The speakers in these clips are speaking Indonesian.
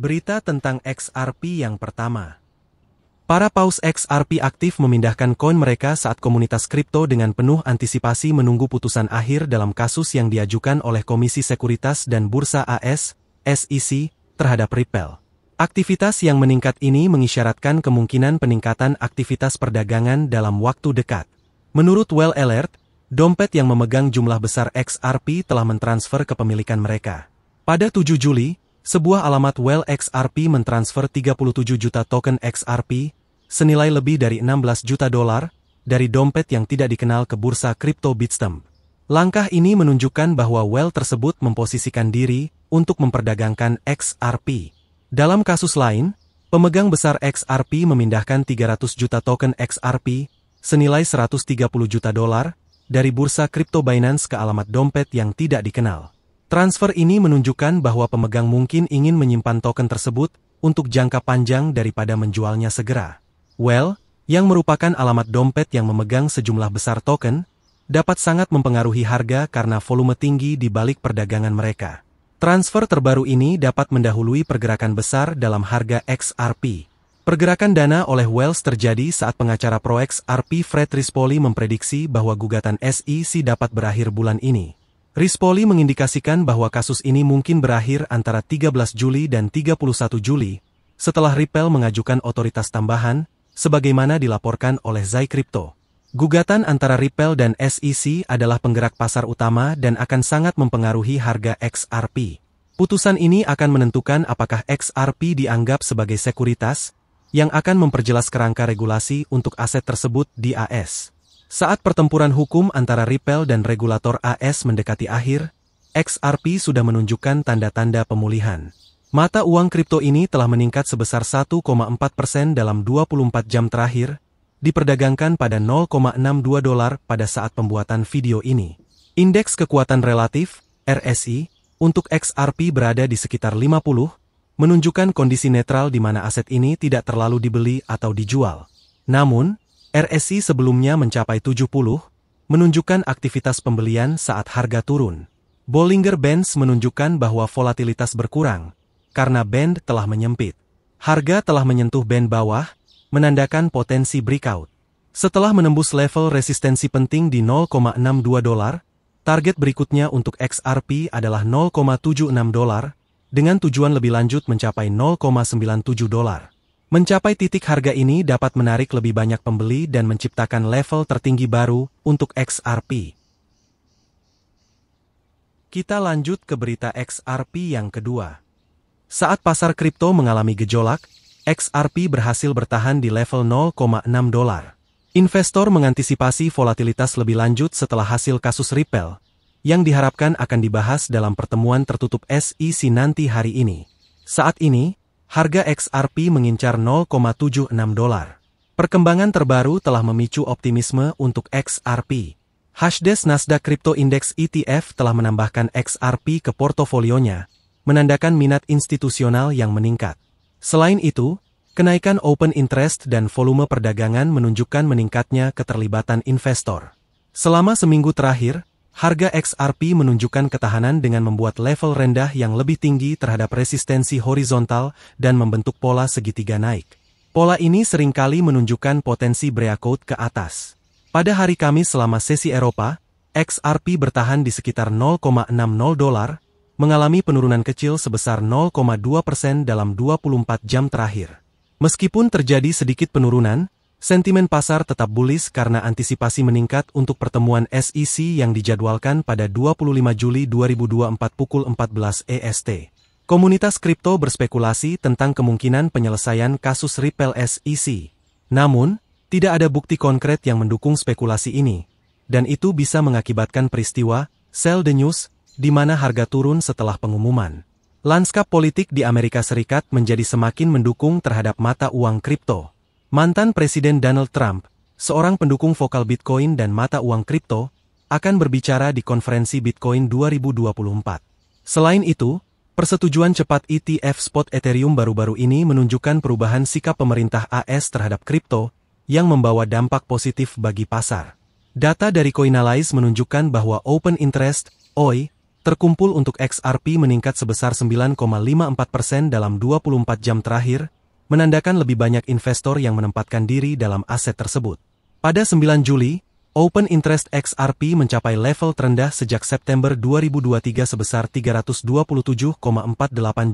Berita tentang XRP yang pertama. Para paus XRP aktif memindahkan koin mereka saat komunitas kripto dengan penuh antisipasi menunggu putusan akhir dalam kasus yang diajukan oleh Komisi Sekuritas dan Bursa AS, SEC, terhadap Ripple. Aktivitas yang meningkat ini mengisyaratkan kemungkinan peningkatan aktivitas perdagangan dalam waktu dekat. Menurut Well Alert, dompet yang memegang jumlah besar XRP telah mentransfer kepemilikan mereka. Pada 7 Juli, sebuah alamat Well XRP mentransfer 37 juta token XRP, senilai lebih dari 16 juta dolar, dari dompet yang tidak dikenal ke bursa kripto Bitstamp. Langkah ini menunjukkan bahwa Well tersebut memposisikan diri untuk memperdagangkan XRP. Dalam kasus lain, pemegang besar XRP memindahkan 300 juta token XRP, senilai 130 juta dolar, dari bursa kripto Binance ke alamat dompet yang tidak dikenal. Transfer ini menunjukkan bahwa pemegang mungkin ingin menyimpan token tersebut untuk jangka panjang daripada menjualnya segera. Well, yang merupakan alamat dompet yang memegang sejumlah besar token, dapat sangat mempengaruhi harga karena volume tinggi di balik perdagangan mereka. Transfer terbaru ini dapat mendahului pergerakan besar dalam harga XRP. Pergerakan dana oleh Wells terjadi saat pengacara proeks RP Fred Rispoli memprediksi bahwa gugatan SEC dapat berakhir bulan ini. Rispoli mengindikasikan bahwa kasus ini mungkin berakhir antara 13 Juli dan 31 Juli, setelah Ripple mengajukan otoritas tambahan, sebagaimana dilaporkan oleh Zai Crypto. Gugatan antara Ripple dan SEC adalah penggerak pasar utama dan akan sangat mempengaruhi harga XRP. Putusan ini akan menentukan apakah XRP dianggap sebagai sekuritas, yang akan memperjelas kerangka regulasi untuk aset tersebut di AS. Saat pertempuran hukum antara Ripple dan regulator AS mendekati akhir, XRP sudah menunjukkan tanda-tanda pemulihan. Mata uang kripto ini telah meningkat sebesar 1,4 persen dalam 24 jam terakhir, diperdagangkan pada 0,62 dolar pada saat pembuatan video ini. Indeks kekuatan relatif, RSI, untuk XRP berada di sekitar 50, menunjukkan kondisi netral di mana aset ini tidak terlalu dibeli atau dijual. Namun, RSI sebelumnya mencapai 70, menunjukkan aktivitas pembelian saat harga turun. Bollinger Bands menunjukkan bahwa volatilitas berkurang, karena band telah menyempit. Harga telah menyentuh band bawah, menandakan potensi breakout. Setelah menembus level resistensi penting di 0,62 dolar, target berikutnya untuk XRP adalah 0,76 dolar, dengan tujuan lebih lanjut mencapai 0,97 dolar. Mencapai titik harga ini dapat menarik lebih banyak pembeli dan menciptakan level tertinggi baru untuk XRP. Kita lanjut ke berita XRP yang kedua. Saat pasar kripto mengalami gejolak, XRP berhasil bertahan di level 0,6 dolar. Investor mengantisipasi volatilitas lebih lanjut setelah hasil kasus Ripple, yang diharapkan akan dibahas dalam pertemuan tertutup SEC nanti hari ini. Saat ini, harga XRP mengincar 0,76 dolar. Perkembangan terbaru telah memicu optimisme untuk XRP. Hashdes Nasdaq Crypto Index ETF telah menambahkan XRP ke portofolionya, menandakan minat institusional yang meningkat. Selain itu, kenaikan open interest dan volume perdagangan menunjukkan meningkatnya keterlibatan investor. Selama seminggu terakhir, Harga XRP menunjukkan ketahanan dengan membuat level rendah yang lebih tinggi terhadap resistensi horizontal dan membentuk pola segitiga naik. Pola ini seringkali menunjukkan potensi breakout ke atas. Pada hari Kamis selama sesi Eropa, XRP bertahan di sekitar 0,60 dolar, mengalami penurunan kecil sebesar 0,2 persen dalam 24 jam terakhir. Meskipun terjadi sedikit penurunan, Sentimen pasar tetap bullish karena antisipasi meningkat untuk pertemuan SEC yang dijadwalkan pada 25 Juli 2024 pukul 14 EST. Komunitas kripto berspekulasi tentang kemungkinan penyelesaian kasus Ripple SEC. Namun, tidak ada bukti konkret yang mendukung spekulasi ini. Dan itu bisa mengakibatkan peristiwa, sell the news, di mana harga turun setelah pengumuman. Lanskap politik di Amerika Serikat menjadi semakin mendukung terhadap mata uang kripto. Mantan Presiden Donald Trump, seorang pendukung vokal Bitcoin dan mata uang kripto, akan berbicara di konferensi Bitcoin 2024. Selain itu, persetujuan cepat ETF spot Ethereum baru-baru ini menunjukkan perubahan sikap pemerintah AS terhadap kripto, yang membawa dampak positif bagi pasar. Data dari Coinalyze menunjukkan bahwa open interest, OI, terkumpul untuk XRP meningkat sebesar 9,54% dalam 24 jam terakhir, menandakan lebih banyak investor yang menempatkan diri dalam aset tersebut. Pada 9 Juli, Open Interest XRP mencapai level terendah sejak September 2023 sebesar 327,48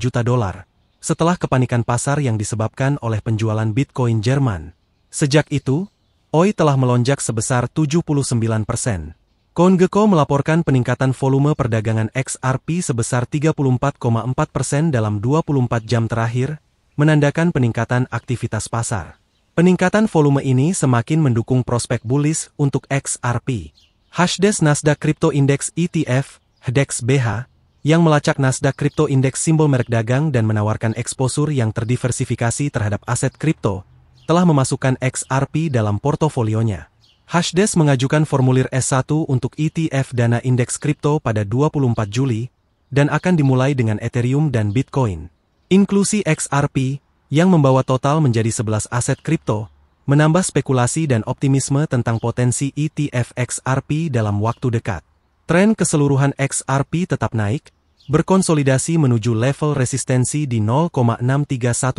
juta dolar, setelah kepanikan pasar yang disebabkan oleh penjualan Bitcoin Jerman. Sejak itu, OI telah melonjak sebesar 79 persen. Kongeko melaporkan peningkatan volume perdagangan XRP sebesar 34,4 persen dalam 24 jam terakhir, menandakan peningkatan aktivitas pasar. Peningkatan volume ini semakin mendukung prospek bullish untuk XRP. Hashdash Nasdaq Crypto Index ETF, HDEX BH, yang melacak Nasdaq Crypto Index simbol merek dagang dan menawarkan eksposur yang terdiversifikasi terhadap aset kripto, telah memasukkan XRP dalam portofolionya. Hashdex mengajukan formulir S1 untuk ETF dana indeks kripto pada 24 Juli, dan akan dimulai dengan Ethereum dan Bitcoin. Inklusi XRP, yang membawa total menjadi 11 aset kripto, menambah spekulasi dan optimisme tentang potensi ETF XRP dalam waktu dekat. Tren keseluruhan XRP tetap naik, berkonsolidasi menuju level resistensi di 0,631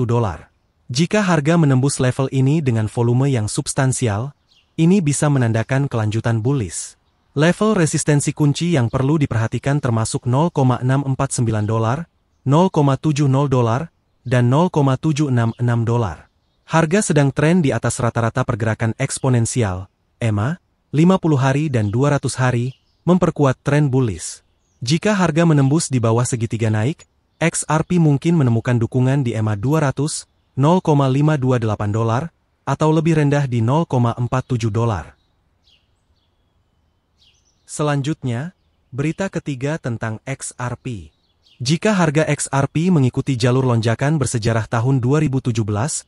dolar. Jika harga menembus level ini dengan volume yang substansial, ini bisa menandakan kelanjutan bullish. Level resistensi kunci yang perlu diperhatikan termasuk 0,649 dolar, 0,70 dolar, dan 0,766 dolar. Harga sedang tren di atas rata-rata pergerakan eksponensial, EMA, 50 hari dan 200 hari, memperkuat tren bullish. Jika harga menembus di bawah segitiga naik, XRP mungkin menemukan dukungan di EMA 200, 0,528 dolar, atau lebih rendah di 0,47 dolar. Selanjutnya, berita ketiga tentang XRP. Jika harga XRP mengikuti jalur lonjakan bersejarah tahun 2017, 100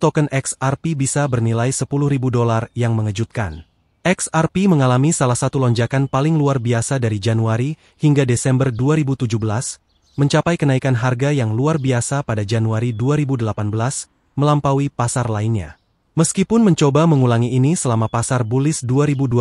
token XRP bisa bernilai 10.000 dolar yang mengejutkan. XRP mengalami salah satu lonjakan paling luar biasa dari Januari hingga Desember 2017, mencapai kenaikan harga yang luar biasa pada Januari 2018, melampaui pasar lainnya. Meskipun mencoba mengulangi ini selama pasar bullish 2021,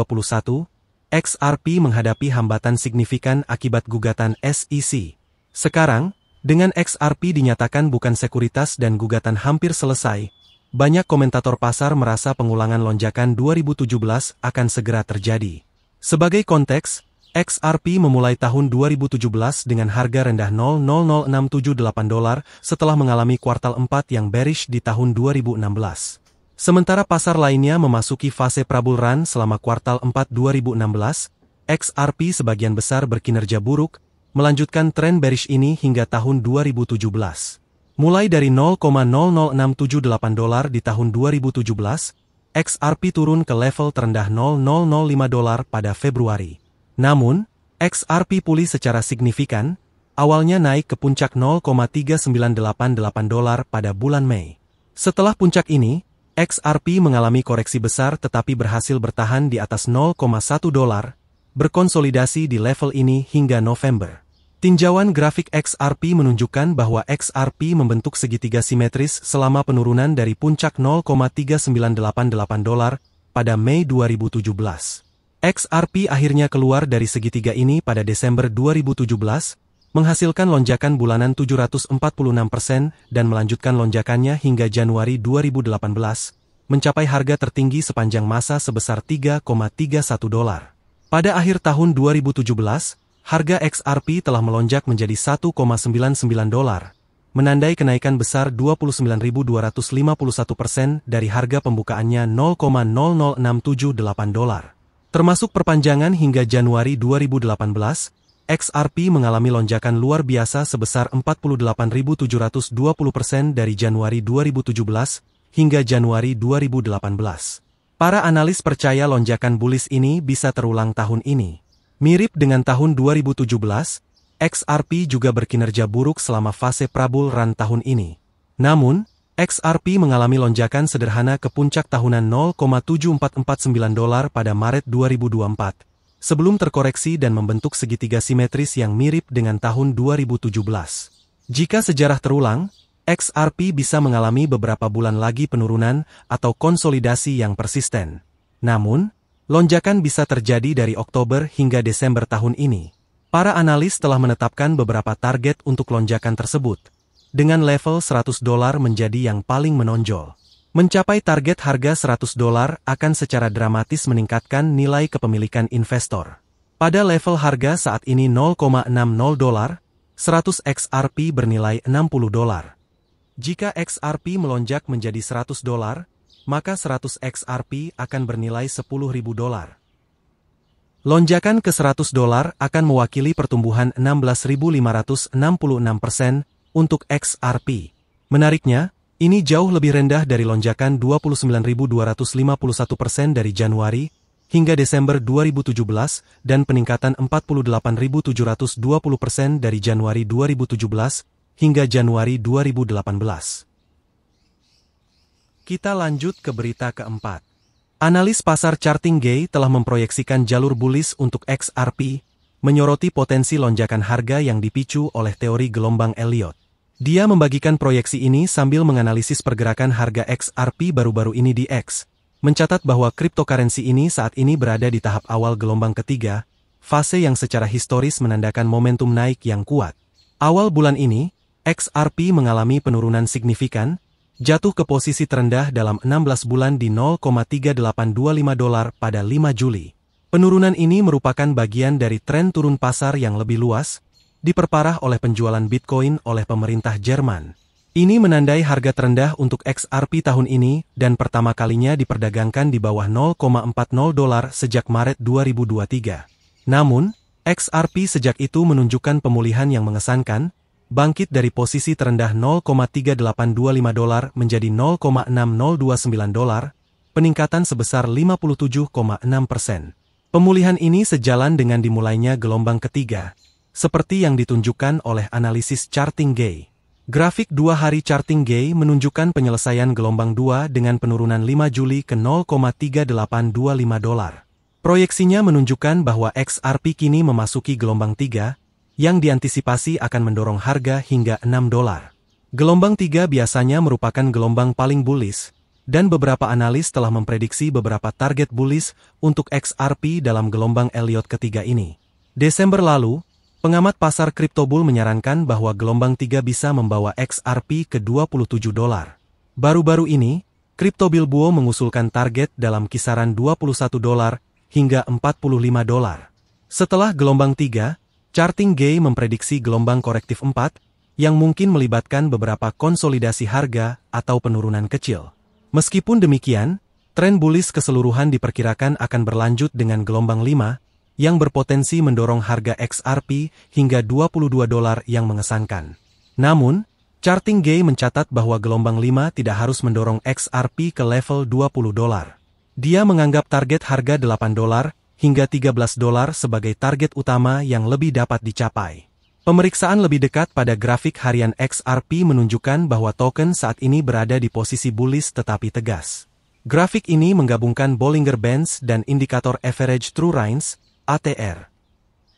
XRP menghadapi hambatan signifikan akibat gugatan SEC. Sekarang, dengan XRP dinyatakan bukan sekuritas dan gugatan hampir selesai, banyak komentator pasar merasa pengulangan lonjakan 2017 akan segera terjadi. Sebagai konteks, XRP memulai tahun 2017 dengan harga rendah 0,00678 dolar setelah mengalami kuartal 4 yang bearish di tahun 2016. Sementara pasar lainnya memasuki fase prabul run selama kuartal 4 2016, XRP sebagian besar berkinerja buruk, melanjutkan tren bearish ini hingga tahun 2017. Mulai dari 0,00678 dolar di tahun 2017, XRP turun ke level terendah 0005 dolar pada Februari. Namun, XRP pulih secara signifikan, awalnya naik ke puncak 0,3988 dolar pada bulan Mei. Setelah puncak ini, XRP mengalami koreksi besar tetapi berhasil bertahan di atas 0,1 dolar, berkonsolidasi di level ini hingga November. Tinjauan grafik XRP menunjukkan bahwa XRP membentuk segitiga simetris selama penurunan dari puncak 0,3988 dolar pada Mei 2017. XRP akhirnya keluar dari segitiga ini pada Desember 2017, menghasilkan lonjakan bulanan 746% persen dan melanjutkan lonjakannya hingga Januari 2018, mencapai harga tertinggi sepanjang masa sebesar 3,31 dolar. Pada akhir tahun 2017, Harga XRP telah melonjak menjadi 1,99 dolar, menandai kenaikan besar 29.251 persen dari harga pembukaannya 0,00678 dolar. Termasuk perpanjangan hingga Januari 2018, XRP mengalami lonjakan luar biasa sebesar 48.720 persen dari Januari 2017 hingga Januari 2018. Para analis percaya lonjakan bullish ini bisa terulang tahun ini. Mirip dengan tahun 2017, XRP juga berkinerja buruk selama fase Prabul Run tahun ini. Namun, XRP mengalami lonjakan sederhana ke puncak tahunan 0,7449 dolar pada Maret 2024, sebelum terkoreksi dan membentuk segitiga simetris yang mirip dengan tahun 2017. Jika sejarah terulang, XRP bisa mengalami beberapa bulan lagi penurunan atau konsolidasi yang persisten. Namun, Lonjakan bisa terjadi dari Oktober hingga Desember tahun ini. Para analis telah menetapkan beberapa target untuk lonjakan tersebut, dengan level 100 dolar menjadi yang paling menonjol. Mencapai target harga 100 dolar akan secara dramatis meningkatkan nilai kepemilikan investor. Pada level harga saat ini 0,60 dolar, 100 XRP bernilai 60 dolar. Jika XRP melonjak menjadi 100 dolar, maka 100 XRP akan bernilai 10.000 dolar. Lonjakan ke 100 dolar akan mewakili pertumbuhan 16.566 persen untuk XRP. Menariknya, ini jauh lebih rendah dari lonjakan 29.251 persen dari Januari hingga Desember 2017 dan peningkatan 48.720 persen dari Januari 2017 hingga Januari 2018. Kita lanjut ke berita keempat. Analis pasar Charting gay telah memproyeksikan jalur bullish untuk XRP, menyoroti potensi lonjakan harga yang dipicu oleh teori gelombang Elliot. Dia membagikan proyeksi ini sambil menganalisis pergerakan harga XRP baru-baru ini di X, mencatat bahwa cryptocurrency ini saat ini berada di tahap awal gelombang ketiga, fase yang secara historis menandakan momentum naik yang kuat. Awal bulan ini, XRP mengalami penurunan signifikan, jatuh ke posisi terendah dalam 16 bulan di 0,3825 dolar pada 5 Juli. Penurunan ini merupakan bagian dari tren turun pasar yang lebih luas, diperparah oleh penjualan Bitcoin oleh pemerintah Jerman. Ini menandai harga terendah untuk XRP tahun ini dan pertama kalinya diperdagangkan di bawah 0,40 dolar sejak Maret 2023. Namun, XRP sejak itu menunjukkan pemulihan yang mengesankan, bangkit dari posisi terendah 0,3825 dolar menjadi 0,6029 dolar, peningkatan sebesar 57,6 persen. Pemulihan ini sejalan dengan dimulainya gelombang ketiga, seperti yang ditunjukkan oleh analisis charting gay. Grafik dua hari charting gay menunjukkan penyelesaian gelombang 2 dengan penurunan 5 Juli ke 0,3825 dolar. Proyeksinya menunjukkan bahwa XRP kini memasuki gelombang 3, yang diantisipasi akan mendorong harga hingga 6 dolar. Gelombang 3 biasanya merupakan gelombang paling bullish, dan beberapa analis telah memprediksi beberapa target bullish untuk XRP dalam gelombang Elliot ketiga ini. Desember lalu, pengamat pasar kripto bull menyarankan bahwa gelombang 3 bisa membawa XRP ke 27 dolar. Baru-baru ini, kripto Bo mengusulkan target dalam kisaran 21 dolar hingga 45 dolar. Setelah gelombang 3, Charting Gay memprediksi gelombang korektif 4, yang mungkin melibatkan beberapa konsolidasi harga atau penurunan kecil. Meskipun demikian, tren bullish keseluruhan diperkirakan akan berlanjut dengan gelombang 5, yang berpotensi mendorong harga XRP hingga 22 dolar yang mengesankan. Namun, Charting Gay mencatat bahwa gelombang 5 tidak harus mendorong XRP ke level 20 dolar. Dia menganggap target harga 8 dolar hingga 13 dolar sebagai target utama yang lebih dapat dicapai. Pemeriksaan lebih dekat pada grafik harian XRP menunjukkan bahwa token saat ini berada di posisi bullish tetapi tegas. Grafik ini menggabungkan Bollinger Bands dan indikator Average True Rines, ATR.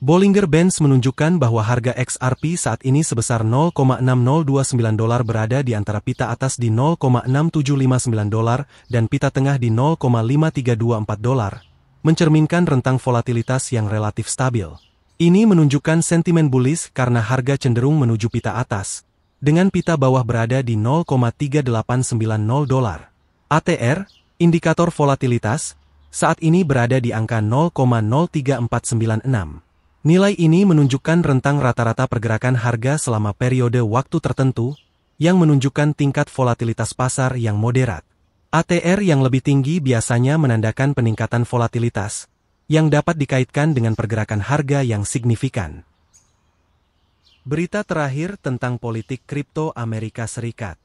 Bollinger Bands menunjukkan bahwa harga XRP saat ini sebesar 0,6029 dolar berada di antara pita atas di 0,6759 dolar dan pita tengah di 0,5324 dolar, mencerminkan rentang volatilitas yang relatif stabil. Ini menunjukkan sentimen bullish karena harga cenderung menuju pita atas, dengan pita bawah berada di 0,3890 dolar. ATR, indikator volatilitas, saat ini berada di angka 0,03496. Nilai ini menunjukkan rentang rata-rata pergerakan harga selama periode waktu tertentu, yang menunjukkan tingkat volatilitas pasar yang moderat. ATR yang lebih tinggi biasanya menandakan peningkatan volatilitas, yang dapat dikaitkan dengan pergerakan harga yang signifikan. Berita terakhir tentang politik kripto Amerika Serikat.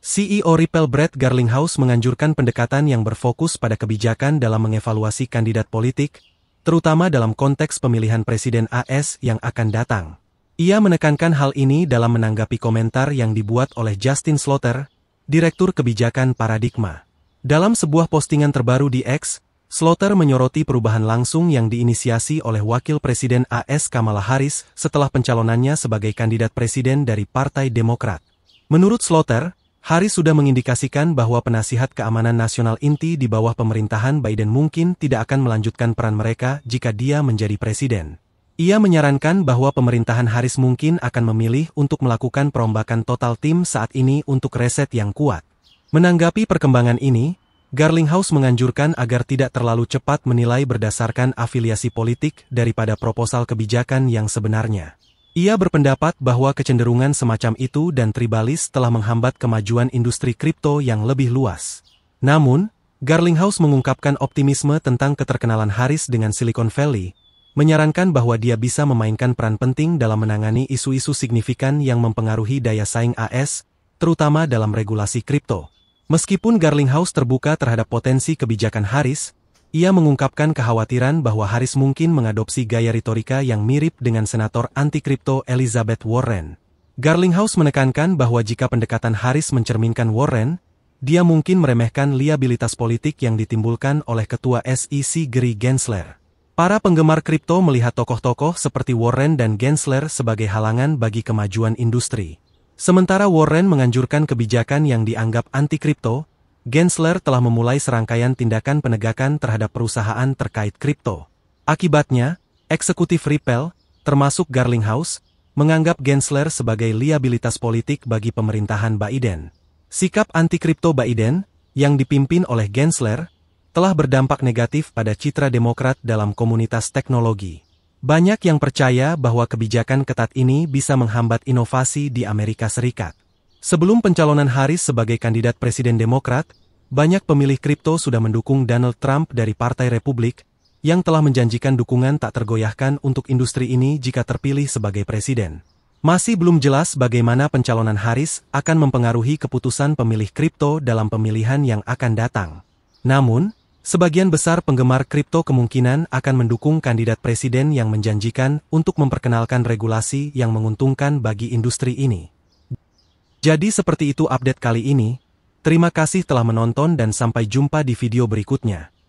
CEO Ripple Brad Garlinghouse menganjurkan pendekatan yang berfokus pada kebijakan dalam mengevaluasi kandidat politik, terutama dalam konteks pemilihan presiden AS yang akan datang. Ia menekankan hal ini dalam menanggapi komentar yang dibuat oleh Justin Slaughter, Direktur Kebijakan Paradigma. Dalam sebuah postingan terbaru di X, Slaughter menyoroti perubahan langsung yang diinisiasi oleh Wakil Presiden AS Kamala Harris setelah pencalonannya sebagai kandidat presiden dari Partai Demokrat. Menurut Slaughter, Harris sudah mengindikasikan bahwa penasihat keamanan nasional inti di bawah pemerintahan Biden mungkin tidak akan melanjutkan peran mereka jika dia menjadi presiden. Ia menyarankan bahwa pemerintahan Harris mungkin akan memilih untuk melakukan perombakan total tim saat ini untuk reset yang kuat. Menanggapi perkembangan ini, Garlinghouse menganjurkan agar tidak terlalu cepat menilai berdasarkan afiliasi politik daripada proposal kebijakan yang sebenarnya. Ia berpendapat bahwa kecenderungan semacam itu dan tribalis telah menghambat kemajuan industri kripto yang lebih luas. Namun, Garlinghouse mengungkapkan optimisme tentang keterkenalan Haris dengan Silicon Valley, menyarankan bahwa dia bisa memainkan peran penting dalam menangani isu-isu signifikan yang mempengaruhi daya saing AS, terutama dalam regulasi kripto. Meskipun Garling House terbuka terhadap potensi kebijakan Harris, ia mengungkapkan kekhawatiran bahwa Harris mungkin mengadopsi gaya retorika yang mirip dengan senator anti-kripto Elizabeth Warren. Garling House menekankan bahwa jika pendekatan Harris mencerminkan Warren, dia mungkin meremehkan liabilitas politik yang ditimbulkan oleh ketua SEC Gary Gensler. Para penggemar kripto melihat tokoh-tokoh seperti Warren dan Gensler sebagai halangan bagi kemajuan industri. Sementara Warren menganjurkan kebijakan yang dianggap anti-kripto, Gensler telah memulai serangkaian tindakan penegakan terhadap perusahaan terkait kripto. Akibatnya, eksekutif Ripple, termasuk Garlinghouse, menganggap Gensler sebagai liabilitas politik bagi pemerintahan Biden. Sikap anti-kripto Biden, yang dipimpin oleh Gensler, telah berdampak negatif pada citra demokrat dalam komunitas teknologi. Banyak yang percaya bahwa kebijakan ketat ini bisa menghambat inovasi di Amerika Serikat. Sebelum pencalonan Harris sebagai kandidat presiden Demokrat, banyak pemilih kripto sudah mendukung Donald Trump dari Partai Republik, yang telah menjanjikan dukungan tak tergoyahkan untuk industri ini jika terpilih sebagai presiden. Masih belum jelas bagaimana pencalonan Harris akan mempengaruhi keputusan pemilih kripto dalam pemilihan yang akan datang. Namun, Sebagian besar penggemar kripto kemungkinan akan mendukung kandidat presiden yang menjanjikan untuk memperkenalkan regulasi yang menguntungkan bagi industri ini. Jadi seperti itu update kali ini. Terima kasih telah menonton dan sampai jumpa di video berikutnya.